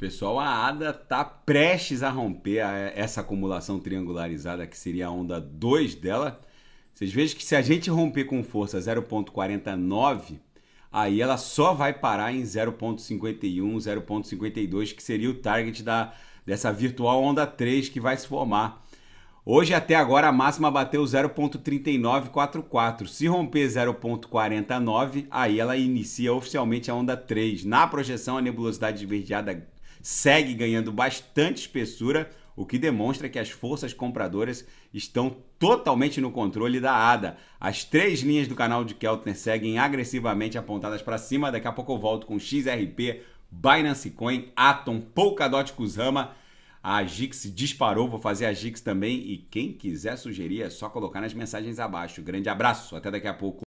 Pessoal, a ADA está prestes a romper a essa acumulação triangularizada que seria a onda 2 dela. Vocês vejam que se a gente romper com força 0.49, aí ela só vai parar em 0.51, 0.52, que seria o target da, dessa virtual onda 3 que vai se formar. Hoje até agora a máxima bateu 0.3944. Se romper 0.49, aí ela inicia oficialmente a onda 3. Na projeção a nebulosidade esverdeada segue ganhando bastante espessura, o que demonstra que as forças compradoras estão totalmente no controle da ADA. As três linhas do canal de Keltner seguem agressivamente apontadas para cima. Daqui a pouco eu volto com XRP, Binance Coin, Atom, Polkadot Kusama. A Gix disparou, vou fazer a Gix também. E quem quiser sugerir é só colocar nas mensagens abaixo. Grande abraço, até daqui a pouco.